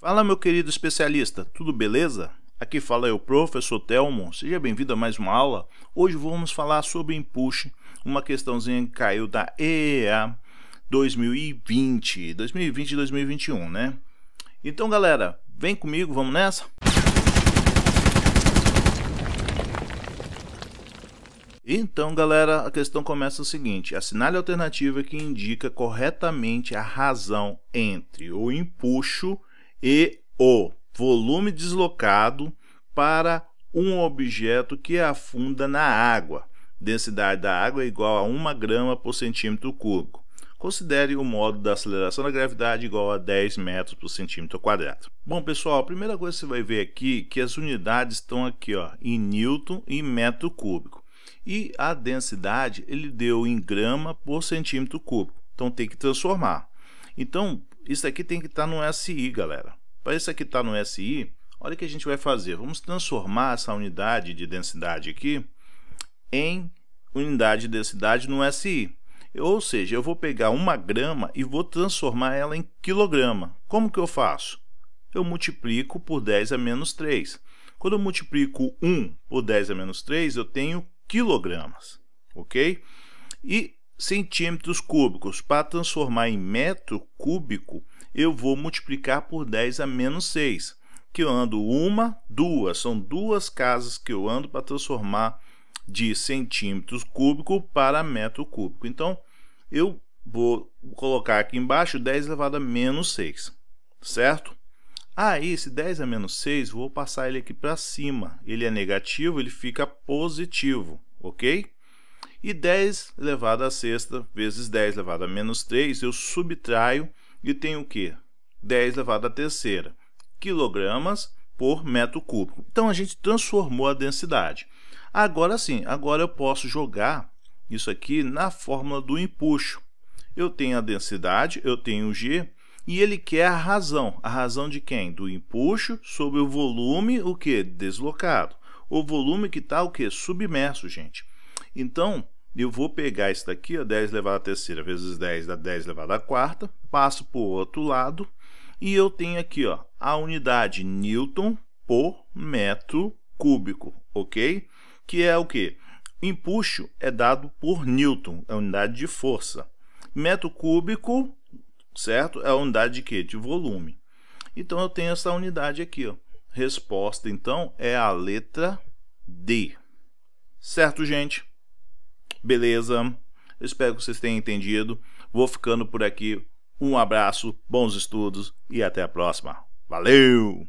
Fala, meu querido especialista, tudo beleza? Aqui fala eu, professor Telmo. Seja bem-vindo a mais uma aula. Hoje vamos falar sobre empuxo, uma questãozinha que caiu da EEA 2020, 2020 e 2021, né? Então, galera, vem comigo, vamos nessa? Então, galera, a questão começa o seguinte: assinale a alternativa que indica corretamente a razão entre o empuxo e o volume deslocado para um objeto que afunda na água. Densidade da água é igual a 1 grama por centímetro cúbico. Considere o modo da aceleração da gravidade igual a 10 metros por centímetro quadrado. Bom, pessoal, a primeira coisa que você vai ver aqui é que as unidades estão aqui ó, em newton e metro cúbico. E a densidade ele deu em grama por centímetro cúbico. Então tem que transformar. Então, isso aqui tem que estar tá no SI, galera. Para isso aqui estar tá no SI, olha o que a gente vai fazer. Vamos transformar essa unidade de densidade aqui em unidade de densidade no SI. Ou seja, eu vou pegar uma grama e vou transformar ela em quilograma. Como que eu faço? Eu multiplico por 10 a menos 3. Quando eu multiplico 1 por 10 a menos 3, eu tenho quilogramas, ok? E centímetros cúbicos. Para transformar em metro cúbico, eu vou multiplicar por 10 a menos 6, que eu ando uma, duas. São duas casas que eu ando para transformar de centímetros cúbico para metro cúbico. Então, eu vou colocar aqui embaixo 10 elevado a menos 6, certo? Aí, ah, esse 10 a menos 6, vou passar ele aqui para cima. Ele é negativo, ele fica positivo, ok? E 10 elevado à sexta vezes 10 elevado a menos 3, eu subtraio e tenho o quê? 10 elevado à terceira quilogramas por metro cúbico. Então, a gente transformou a densidade. Agora sim, agora eu posso jogar isso aqui na fórmula do empuxo. Eu tenho a densidade, eu tenho o G, e ele quer a razão. A razão de quem? Do empuxo sobre o volume, o que? Deslocado. O volume que está o que? Submerso, gente. Então, eu vou pegar isso daqui, ó, 10 elevado à terceira vezes 10 dá 10 elevado à quarta, passo para o outro lado e eu tenho aqui ó, a unidade Newton por metro cúbico, ok? Que é o que? Empuxo é dado por Newton, é a unidade de força. Metro cúbico, certo? É a unidade de quê? De volume. Então eu tenho essa unidade aqui, ó. Resposta então é a letra D. Certo, gente? Beleza? Espero que vocês tenham entendido. Vou ficando por aqui. Um abraço, bons estudos e até a próxima. Valeu!